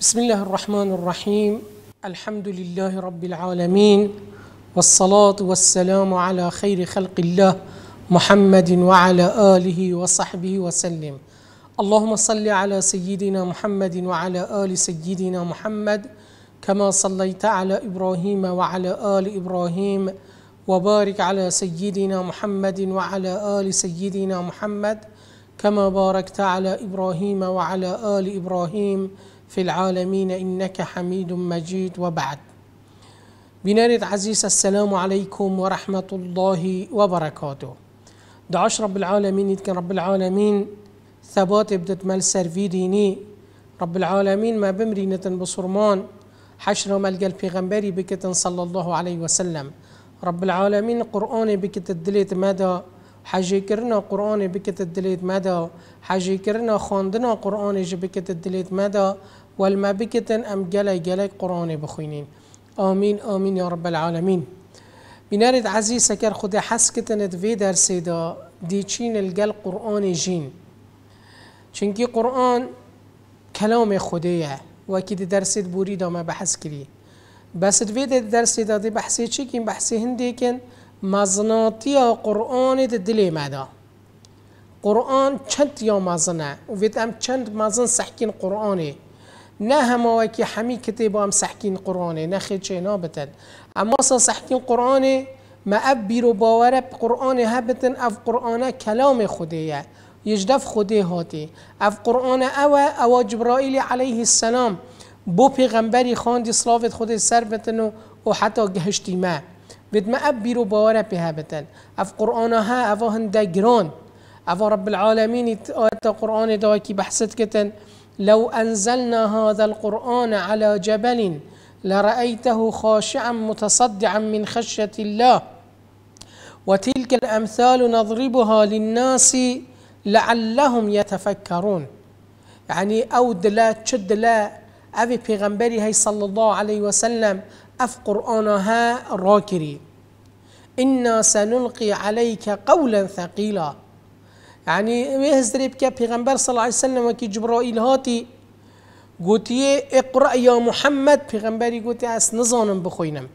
بسم الله الرحمن الرحيم الحمد لله رب العالمين والصلاة والسلام على خير خلق الله محمد وعلى آله وصحبه وسلم اللهم صل على سيدنا محمد وعلى آل سيدنا محمد كما صليت على إبراهيم وعلى آل إبراهيم وبارك على سيدنا محمد وعلى آل سيدنا محمد كما باركت على إبراهيم وعلى آل إبراهيم في العالمين إنك حميد مجيد وبعد بنارد عزيز السلام عليكم ورحمة الله وبركاته دعاش رب العالمين يتكن رب العالمين ثبات بدت مال سرفي ديني رب العالمين ما بمرينة بصرمان حشر ملقى البيغمبري بكتن صلى الله عليه وسلم رب العالمين قرآن بكت الدليت ماذا حجی کرنا قرآن بکت دلیت مدا حجی کرنا خواندن قرآن جبکت بکت دلیت مدا ما بکتن ام گله گله قرآن بخوینین آمین آمین یا رب العالمین بینارید عزیز اگر خود حس کتن وی در دا دیچین الگل قرآن جین چونکی قرآن کلام خودیه و که درسید بوری دامه بحث کری بس درید درسی دا دی بحثی چی کن بحثی هندی کن یا قرآن ده دلی مدا قرآن چند یا مزنه و هم چند مزن سحکین قرآنه نه همه که همی کتاب هم سحکین قرآنه نه خیچه نابتن اما سا سحکین قرآنه ما اب بیرو باوره قرآن هبتن اف قرآن کلام یه یجدف خوده هاتی اف قرآن اوه او جبرائیل علیه السلام بو پیغمبری خاندی صلافت خود سر بتن و حتی گهشتی ما vid ma abbiru bawara pihabatan أف قرآن ها ava handa giron ava رب alamin ta قرآن da ki bahsat لو أنزلنا هذا القرآن على جبل لرأيته خاشعا متصدعا من خشية الله وتلك الأمثال نضربها للناس لعلهم يتفكرون يعني أو دلا تشد لا أبي بيغمبري هي صلى الله عليه وسلم اف قرآنها راكري إنا سنلقي عليك قولا ثقيلا يعني ويهز ريبكا پیغمبر صلى الله عليه وسلم وكي جبرائيل هاتي قوتي اقرأ يا محمد پیغمبري قوتي اس نظانم بخوينم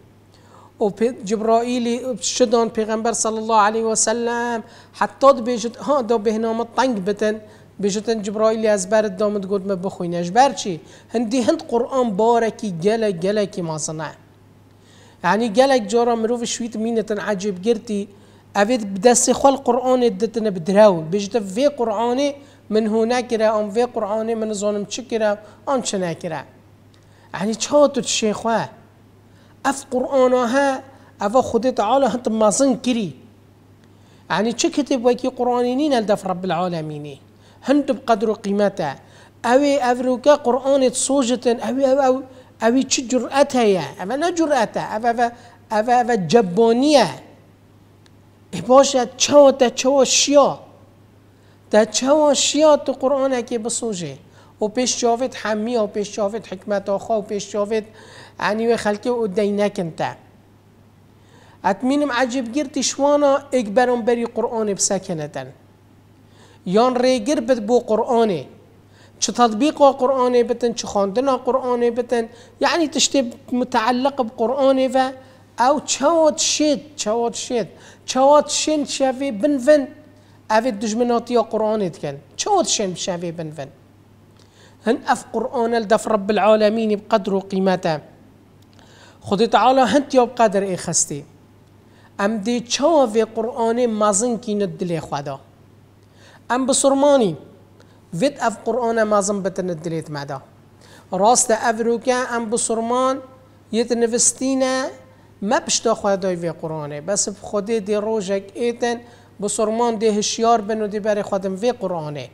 و جبرائيل شدان پیغمبر صلى الله عليه وسلم حتى بيجت ها دو بهنام طنگ بتن بيجتن جبرائيل از برد دامت قلت ما بخوينش برچي هندي هند قرآن باركي جلك كي ما صنعه يعني جالك جورا مروف شويت مينة عجب جرتي أفيد بدس خل قرآن دتنا بدراو بجت في قرآن من هناك را أم في قرآن من زونم تشكرا أم شناكرا يعني چاوتو تشيخوا أف قرآن ها أفا خود تعالى هنت مازن كري يعني چه وكي قرآنين الدف رب العالمين هنت قدر قيمته أوي أفروكا قرآن تصوجتن أوي أوي, أوي اوی چه جرعت یه اوه نه جرأته اوه اوه جبانی ها جبانیه باشد چه تا چه شیا تا چه شیا تو قرآن که بسوجه و پیش جاوید حمی او پیش جاوید حکمت آخا و پیش جاوید عنی و او دینکن تا اتمینم عجب گیرتی شوانا اگبرم بری قرآن بسکنتن یان ریگر بد بو قرآنه چه تطبیق و قرآن بتن چه خواندن قرآن بتن یعنی تشتی متعلق به بقرآن و او چواد شید چواد شید چواد شن شوی بنفن اوید دجمناتی قرآن کن چواد شن شوی بنفن هن اف قرآن الدف رب العالمين بقدر و قیمته خود تعالی هن تیاب قدر ای خستی ام دی چاو قرآن مزن کی دل خدا ام بسرمانی وید اف قرآن مازم بتن دلیت معدا راست افروکه ام بسرمان یت نوستینه ما بشتا دای وی قرآنه بس خودی دی روژک ایتن بسرمان دی هشیار بنو دی بر خودم وی قرآنه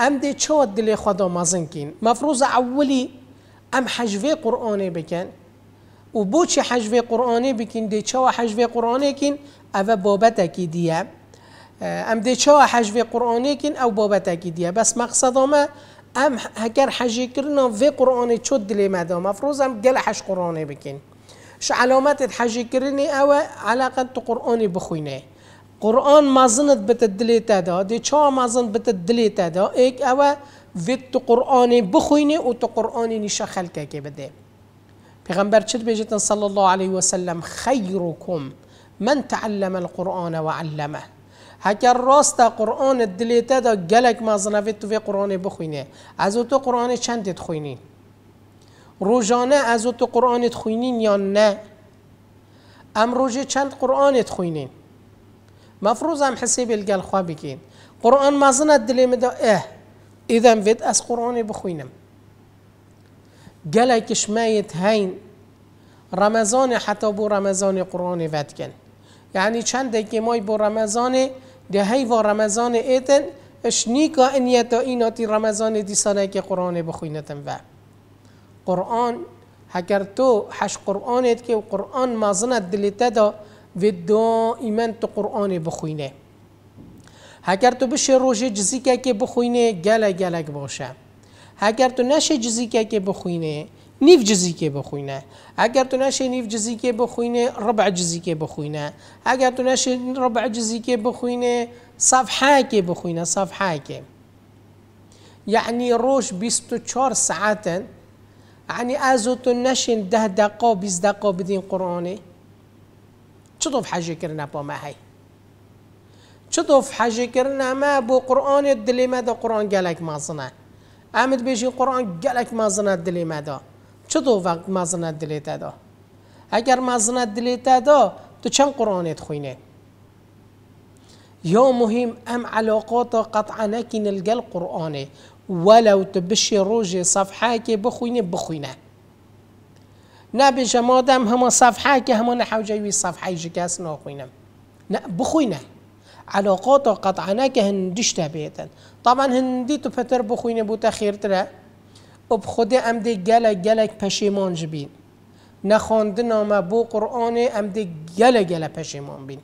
ام دی چه دلی خدا مازن کین مفروض اولی ام حجوه قرآنه بکن و بو چه حجوه قرآنه بکن دی چه حجوه قرآنه کین او بابت اکی دیم ام دي دی حج في قراني كن او بابتا كي دیه بس مقصد ما ام هکر حجي كرنا في قراني چود دلی مدام مفروض ام گل حج قراني بكين ش علامات حجي کرنی او علاقه تو قرآنی بخوینه قرآن بت بتدلی تدا دی چا بت بتدلی تدا ایک او وید تو قرآنی بخوینه و تو قرآنی نشه خلکه که بده پیغمبر چد بیجتن صلی الله علیه وسلم خیرکم من تعلم القرآن وعلمه هکر راست قرآن دلیته دا گلک مزنوی تو قرآن بخوینه از تو قرآن چندت خوینی روزانه از تو قرآنت خوینین یا نه امروز چند قرآنت خوینین مفروض هم حسیب الگل خواه بگین قرآن مزنت دلیم دا اه ایدم وید از قرآن بخوینم گلکش میت هین رمضان حتی بو رمضان قرآن ودگن یعنی چند دقیقه مای بو رمضان ده و رمضان ایتن اشنیکا انیتا ایناتی رمضان دیسانه که قرآن بخوینتن و قرآن هکر تو هش قرآنت که قرآن مازنت دلیتا دا و دائما تو قرآن بخوینه هکر تو بشه روشه جزیکه که بخوینه گله گلک باشه هکر تو نشه جزیکه که بخوینه نیف جزیکێ بخوینه اگر تو ناشێ نیف جزیکێ بخوینێ ڕبع جزیکێ بخوینه اگر تو ربع ناشێ بخوینه صفحه که بخوینه صفحه که یعنی ڕۆژ 24 یعنی از تو نەشێن ده دقا و بیست دقا بدین با ما هی چطور پۆمەهەی چ ما با قرآن بۆ قڕۆنێت قرآن گلک مازنه امید ئەمت قرآن گلک مازنه مازنە دلێمەدا دو وقت مزنت دلیت دا اگر مزنت دلیت دا تو چند قرآنت خوینه یا مهم أم علاقات قطعا نكين الجا القرآن ولو صفحه که بخوینه بخوینه نه نبي جمادم هما که هما نحو جيوي صفحة جكاس ناخوينة نا بخوینه علاقات قطعا نكهن دشته بیتن طبعا هندي تفتر بخوینه بوتا خير ترى اب خود امده گله گلک پشیمان جبین نخوانده نامه بو قرآن امده گله گلک پشیمان بین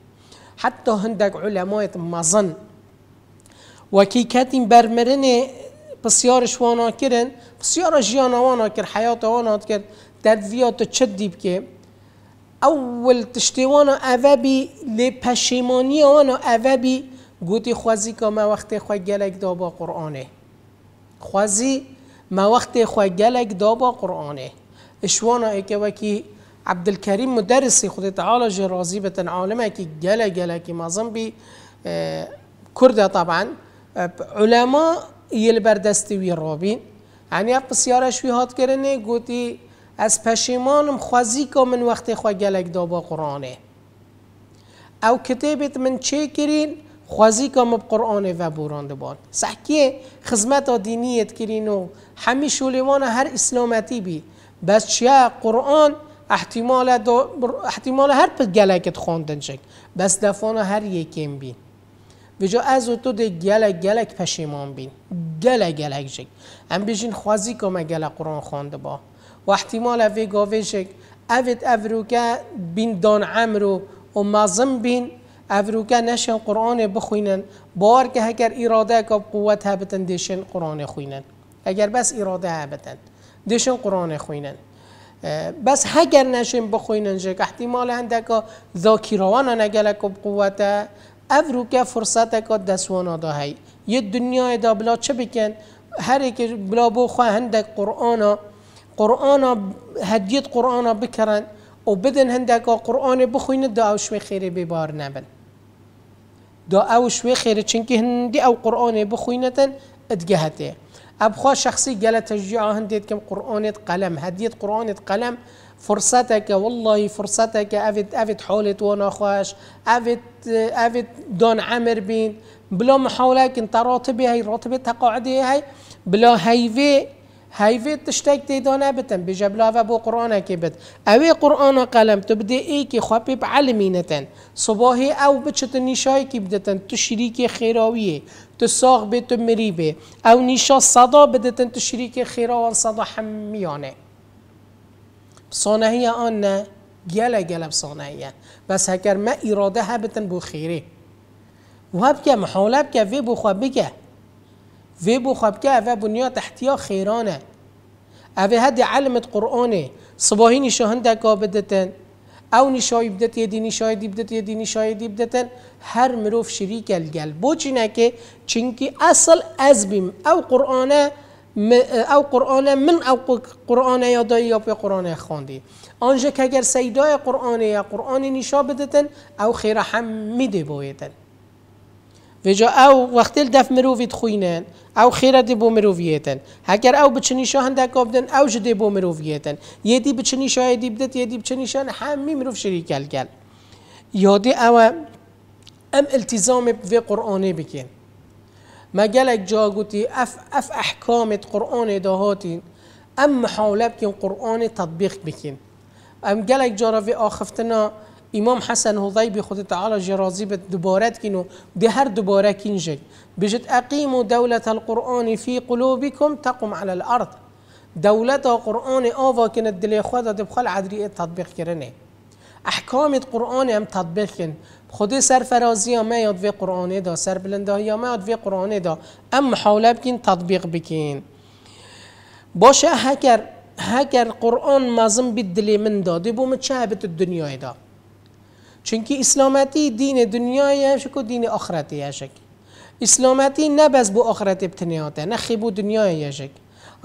حتی هندک علمایت مزن وکی کتیم برمرن بسیارش وانا کرن بسیار جیانا وانا کرد حیات وانا کرد ویات چد دیب که اول تشتیوانا اوابی پشیمانی وانا اوابی گوتی خوزی که ما وقت خواه گلک دابا قرآنه خوزی ما وقتی خواه گلک دا با قرآنه اشوانا ای که وکی عبدالکریم مدرسی خود تعالی جرازی بتن عالمه که گله گله که مازم بی کرده طبعا علما یل بردستی وی رابین یعنی اف بسیارش وی هات کرنه گوتی از پشیمانم خوازی که من وقتی خواه گلک دا با قرآنه او کتابت من چه کرین خوازی مب قرآن و بوران دبان سحکی خدمت دینیت کرینو همی شولیوان هر اسلامتی بی بس چیا قرآن احتمال, هر پت گلکت خواندن شک بس دفان هر یکیم بین جا از تو ده گلک گلک پشیمان بین گلک گلک شک ام بیشین خوازی کام گلک قرآن خوانده با و احتمال اوی گاوی شک اوید افروکه بین دان عمرو و مازم بین افروکه نشن قرآن بخوینن بار که اگر اراده که قوت هبتن دشن قرآن خوینن اگر بس اراده هبتن دشن قرآن خوینن بس هگر نشن بخوینن جه احتمال هندکا ذاکیروان نگلک قوته افروکه فرصت که دستوانا دا هی یه دنیای دا بلا چه بکن هر یک بلا بو خواه ها، قرآن قرآن هدیت قرآن بکرن و بدن که قرآن بخوین دا اوشوی خیره ببار نبن دو او شوي خير چنكي هندي او قرآن بخوينة اتجهته أبخوا شخصي قال تشجيع هنديت كم قرآن قلم هديت قرآن قلم فرصتك والله فرصتك أفت أفت حولت وانا خواش أفت أفت دون عمر بين بلا محاولة كنت راتبي هاي راتبتها قاعدة هاي بلا في هیوی تشتک دیدانه نبتن به جبلا و با قرآن که بد اوی قرآن قلم تو بده ای که خواه پیب علمی نتن صباحی او بچت نیشای که بدتن تو شریک خیراویه تو ساق به تو مریبه او نیشا صدا بدتن تو شریک خیراوان صدا حمیانه صنایع آن نه گله گله صانهیه بس هکر ما اراده هبتن بو خیره و هب که محاله که وی بو بگه وی که اوه بنیا تحتیا خیرانه اوه هدی علمت قرآنه صباحی نشاهن دکا بدتن او نشای بدت یه دینی دی بدت یه دینی دی بدتن هر مروف شریک الگل بو چنکه چنکی اصل از بیم او قرآنه او قرآن من او قرآن یادایی یا به قرآن خواندی آنجا که اگر سیدای قرآن یا قرآن نشا بدتن او خیره هم میده بایدن بجا او وقتی دف مروفید خوینن او خیره دی بو مروفیتن هکر او بچنیشا هندک آبدن او جدی بو مروفیتن یدی بچنیشا دی بدت بچنی بچنیشا همی مروف شریکل کل یادی او ام التزام به قرآن بکن مجالك جاغوتي اف اف احكام قرآن دهاتين ام محاولة بکن قرآن تطبيق بكين ام جالك جارا في اخفتنا امام حسن هضیبی خود تعالی جرازی بد دوبارت کن و ده هر دوباره کنجی بجد اقیم دولت القرآن فی قلوبکم تقم علی الارض دولت القرآن آوا کن دل خود دبخل عدری تطبیق کرنه احکام القرآن هم تطبیق کن خود فرازی ما یاد وی قرآن دا سر ها ما یاد وی قرآن دا ام محاوله بکین تطبیق بکین باشه هکر هکر قرآن مازم بید دلی من دا دی بوم چه بت الدنیای دا چونکی اسلامتی دین دنیای هست و دین آخرتی هست. اسلامتی نه بس بو آخرت ابتنیاته نه خیبو دنیای هست.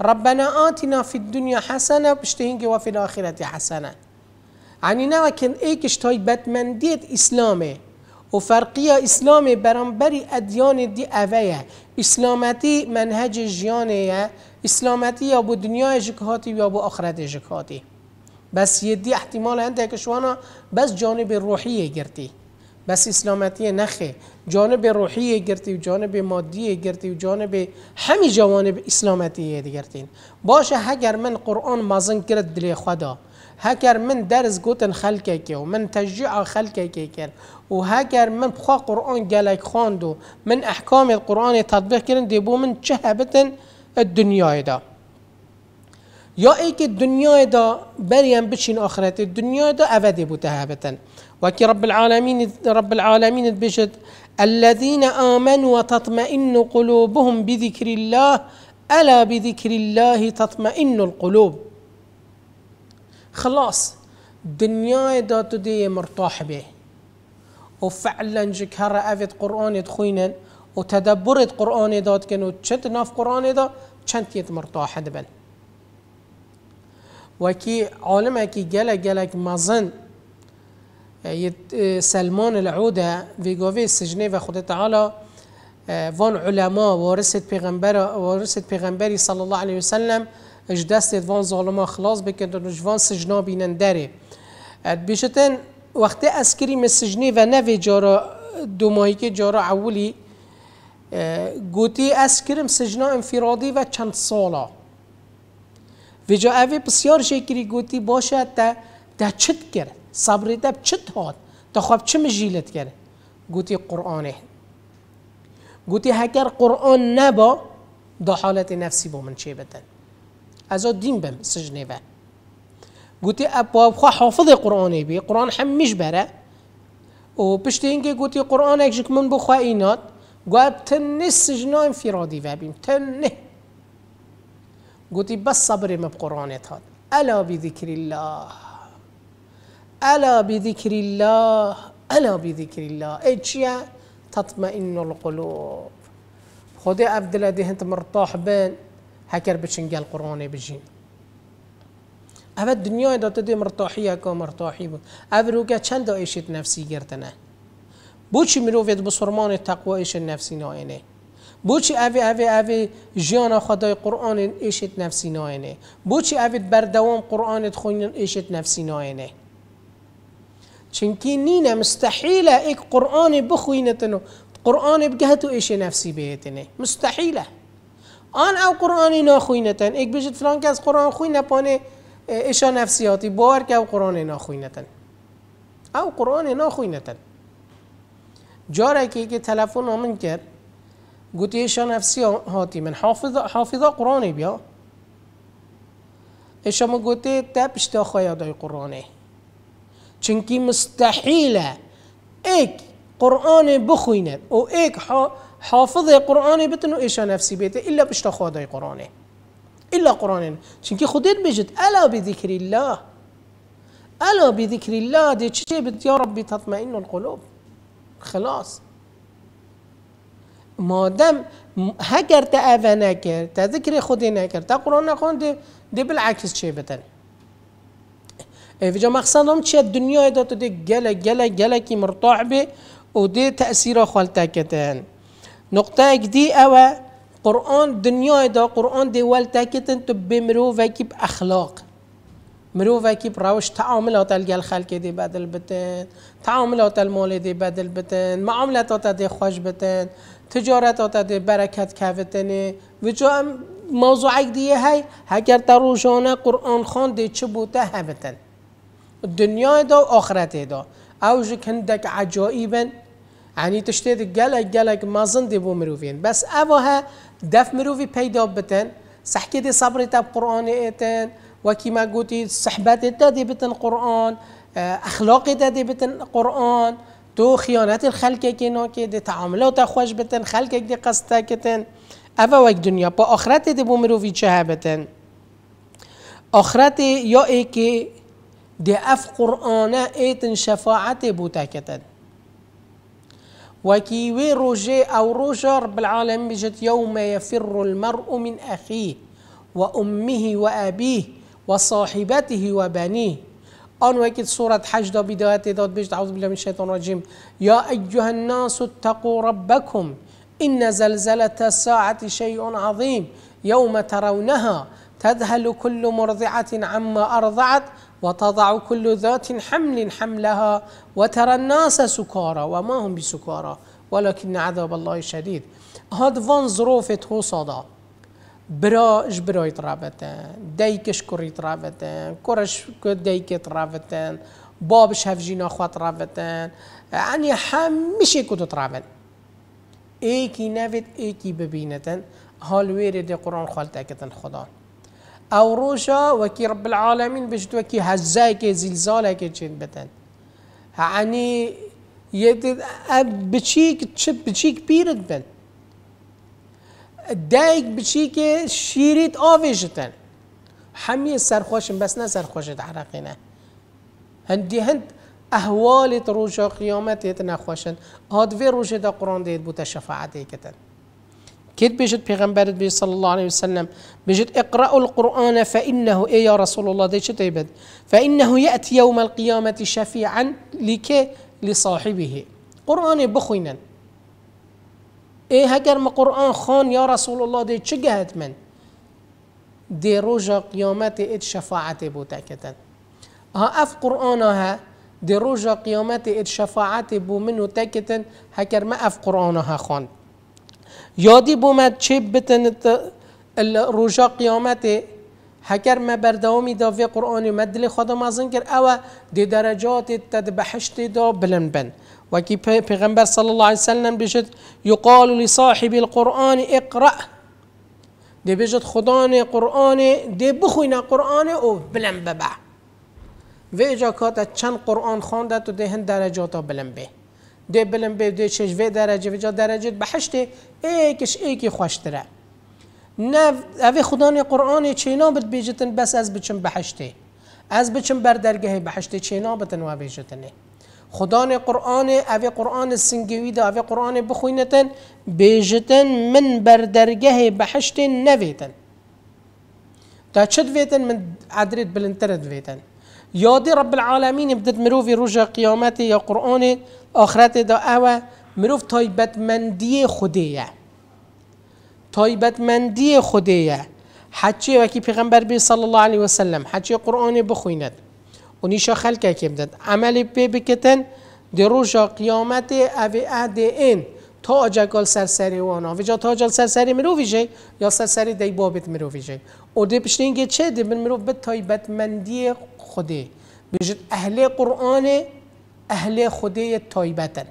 ربنا آتنا فی دنیا حسنه اینکه و فی الاخرت حسنه یعنی نه وکن ایکش تای بدمندیت اسلامه و فرقی اسلام بری ادیان دی اوه اسلامتی منهج جیانه اسلامتی یا بو دنیا هاتی یا بو آخرت هاتی. بس يدي احتمال عندك شوانا بس جانب روحية قرتي بس اسلامتی نخي جانب روحية قرتي وجانب مادية قرتي وجانب حمي جوانب اسلامتی گرتین باشه هگر من قرآن مازن کرد دلي خدا هكر من درس قوتن خلکه ومن تشجيع من تشجیع خلکه و من بخوا قرآن گلک خاندو من أحكام القرآن تطبيق کردن بو من چه الدنيا دا یا ای که دنیای دا بریم بچین آخرت دنیای دا اوده بوده و وكي رب العالمين رب العالمين بشد الذين آمنوا وتطمئن قلوبهم بذكر الله ألا بذكر الله تطمئن القلوب خلاص دنيا دا تدي مرتاح به وفعلا جكهر أفت قرآن تخوينا وتدبرت قرآن دات كانوا تشد ناف قرآن دا كانت مرتاح دبن وكي عالم كي جل جلك مزن اه، اه، سلمان العودة في جوفي السجنة وخد تعالى اه، وان علماء ورثت بيغمبر ورثت بيغمبري صلى الله عليه وسلم اجدست وان ظالما خلاص بكند وان سجنا بينن داري بشتن وقت اسكري من السجنة ونفي جارة دومايكي جارة اولي قوتي اسكرم سجنا انفرادي و چند ساله و جا اوی بسیار شکری گوتی باشه تا تا چت کرد صبری تا چت هاد؟ تا خواب چه مجیلت کرد گوتی قرآنه گوتی هکر قرآن نبا دا حالت نفسی با من چه بدن از دین بم سجنه و گوتی ابواب خواه حافظ قرآنه بی قرآن میش بره و پشت اینکه گوتی قرآن اکشک من بخواه اینات گوه تنه سجنه انفرادی و بیم تنه قلتي بس صبري ما بقرآن هاات ألا بذكر الله ألا بذكر الله ألا بذكر الله إيش چییە تەتمەئین القلوب خۆدێ ئەف دلە أنت مرتاح بين هكر بچین گەل قڕانێ بژین ئەە دنیای داتە دێ مرتاحیە کا مرتاحی بوو ئەڤ روگە چەندە ئیشت نەفسی گرتنە بۆچی مرۆڤێت بە سوورمانی تەقوۆ ئیش نەفسی بوچی اوی اوی اوی جان خدای قرآن ایشت نفسی نه بوچی بر دوام قرآن خوین ایشت نفسی ناینه چنکی نینا مستحیله ایک قرآن بخوینتنو و قرآن بگه نفسی بیتنه مستحیله آن او قورآانی ناخوینەتەن ایک بژت فلان از قرآن خوی پانه ایشا نفسیاتی باوەرکە او او ناخوینەتن ئەو جاره که که تلفن آمن کرد قلت ايش انا نفسي هاتي من حافظ حافظه قراني بيا ايش ما قلت تاب تأخي هذا قراني چنكي مستحيله ايك قرآن بخوينت أو ايك حافظ قرآن بتنو ايش نفسي بيته الا باشتاخ داي قراني الا قرآن چنكي خودت بجد الا بذكر الله الا بذكر الله دي چي يا ربي تطمئن القلوب خلاص مادم هگر تا اوه نکر تا ذکر خودی نکر تا قرآن نخون دی دی بالعکس چه بتن مقصد هم چه دنیای دا تو دی گله گله گله کی مرتاع بی و دی تأثیر خالتا کتن نقطه اک دی اوه قرآن دنیای دا قرآن دی ولتا کتن تو بمرو وکی اخلاق وکی با روش تعاملات الگل خلک دی بدل بتن تعاملات المال دی بدل بتن معاملات دی خوش بتن تجارت دی برکت کهوتنه و جا موضوع دیه های هگر در روزانه قرآن خانده چه بوده هفتن دنیا دا و آخرت دا اوج کندک عجایبن. یعنی تشتید گلک گلک مازن دی بو بس اوها دف میروی پیدا بتن سحکی دی صبری تا قرآن ایتن و کی ما گوتی صحبت دا دی بتن قرآن اخلاقی دا دی بتن قرآن تو خیانت خلقه که ناکه ده تعاملات خوش بتن خلقه ده قصده کتن اوه وک دنیا با آخرت ده بومروی چه بتن آخرت یا ای که ده اف قرآن ایتن شفاعت بوتا کتن وكي وي روجي او روجا رب العالمين بجد يوم يفر المرء من اخيه وامه وابيه وصاحبته وبنيه آن وقت که صورت دا بیدایت داد بشت عوض بالله من شیطان رجیم یا ایها الناس اتقوا ربکم إن زلزلة الساعة شيء عظيم يوم ترونها تذهل كل مرضعة عما أرضعت وتضع كل ذات حمل حملها وترى الناس سكارى وما هم بسكارى ولكن عذاب الله شديد هاد فان ظروف توصدا برا جبروي طرابتان دايكش كوري ترابتن كورش دايك ترابتن بابش هفجينا خوا ترابتن يعني همشي كتو طرابت ايكي نفت ايكي ببينتن هالوير دي قرآن خالتاكتن خدا او روشا وكي رب العالمين بجد وكي هزاك زلزالك جين بتن يعني يدد بچيك تشب بچيك بيرد بن دایک که شیریت ئاوێژتەن هەمیە سەرخۆشم بەس نە سەرخۆشت عراقینە هەندی هەند ئەهواڵیت ڕۆژە قیامەتێت نەخۆشن دا قرآن دید بوده شفاعتی کتن كيت بيجت بيغمبرت بي صلى الله عليه وسلم بيجت اقرأوا القرآن فإنه إيه يا رسول الله دي شتيبد فإنه يأتي يوم القيامة شفيعا لك لصاحبه قرآن بخوينا ای إيه هگر ما قرآن خان یا رسول الله دی چه گهت من دی روژا قیامت ات شفاعت بوده کتن ها آه، اف قرآن ها دی روژا قیامت ات شفاعت بو منو تکتن هگر ما اف قرآن ها خان یادی بومد چه بتن روژا قیامت هکر ما بردوامی دا وی قرآنی مدل خدا مازن کر او دی درجات تد بحشت دا بلن بند وكي پیغمبر صلی الله علیه وسلم بجد یقال لصاحب القرآن اقرأ دی بجد خدان قرآن دی بخوینه قرآن او بلند ببع و اجا کات چند قرآن خوانده تو دی هند درجاتا بلند به دی بلند به دی چش و درجه و جا درجه بحشت ایکش ایکی خوشتره نه اوی خدان قرآن چینا بد بیجتن بس از بچن بحشته از بچن بر درگه بحشته چینا بتن و بیجتنه خدان قرآن اوه قرآن سنگوی دا اوه قرآن بخوینتن بیجتن من بر درگه بحشت نویتن تا چد ویتن من عدرت بلندترد ویتن یادی رب العالمین بدد مروف روژ قیامت یا قرآن آخرت دا اوه مروف تایبتمندی خودیه تایبتمندی خودیه حچی وکی پیغمبر بی صلی الله علیه وسلم حچی قرآن بخویند Unisha که ekimden. عملی pe biketen در روش قیامت avi ade این تا آجگال سرسری وانا و جا تا آجال سرسری مرو ویجه یا سرسری دی بابت مرو ویجه او دی پشت چه دی من به تایبت مندی خوده بجد اهل قرآن اهل خوده تایبتن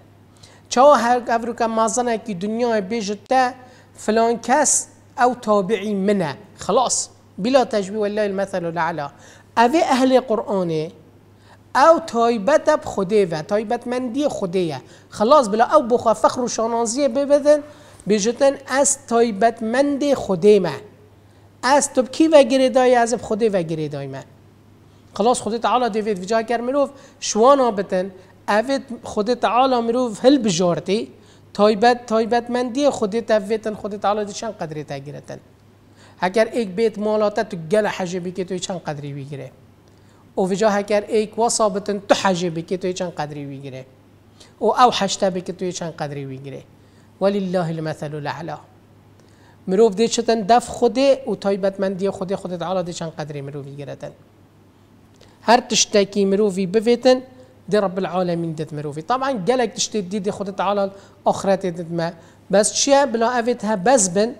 چا هر افرو که مازنه که دنیا بجد ده فلان کس او تابعی منه خلاص بلا تجبی والله المثل الاعلا اوه اهل قرآنه او تایبت اب خوده و تایبت مندی خوده خلاص بلا او بخوا فخر و شانازیه ببدن بجتن از تایبت مند خوده ما از تو کی و گریدای از خوده و گریدای ما خلاص خود تعالی دیوید و جا مروف شوانا بتن اوید خود تعالی مروف هل بجارتی تایبت تایبت مندی خود تویتن خود تعالی دی چند قدری گیرتن اگر ایک بیت مالاته تو گل حجبی که تو چند قدری بگیره او وجا هکر ایک واسا بتن تو حجه بکی توی چند قدری ویگره او او حشته بکی توی چند قدری ویگره ولله المثل الاعلا مروف دی چتن دف خوده او تای تایبتمندی خوده خود تعالی دی چند قدری مروف ویگرتن هر تشتکی مروفی بویتن دی رب العالمین دت مروفي طبعا گلک تشتي دي دي خود على آخرت دت ما بس چیه بلا اویت ها بن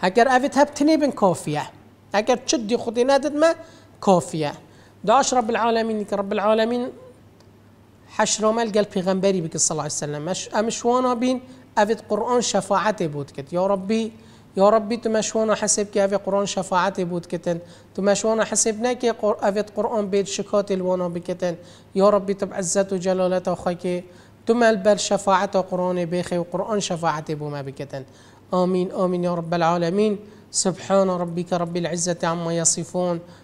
هکر اویت ها بتنی بن کافیه هکر چد دی خودی نادت ما کافیه داش رب العالمين رب رب العالمین حشرامل گل غنبري بك صلى الله عليه وسلم امشوانا بين افيد قرآن شفاعتي بودكت يا ربي يا ربي ربی حسب كي اوید قرآن شفاعتي بود کتن حسب نه که قرآن بيت شکات الوانا بكتن يا ربي تب عزت و جلالت تمال که تو قرآن بيخي وقران شفاعتي بوما بكتن امين امين يا رب العالمين سبحان ربك رب العزة عما يصفون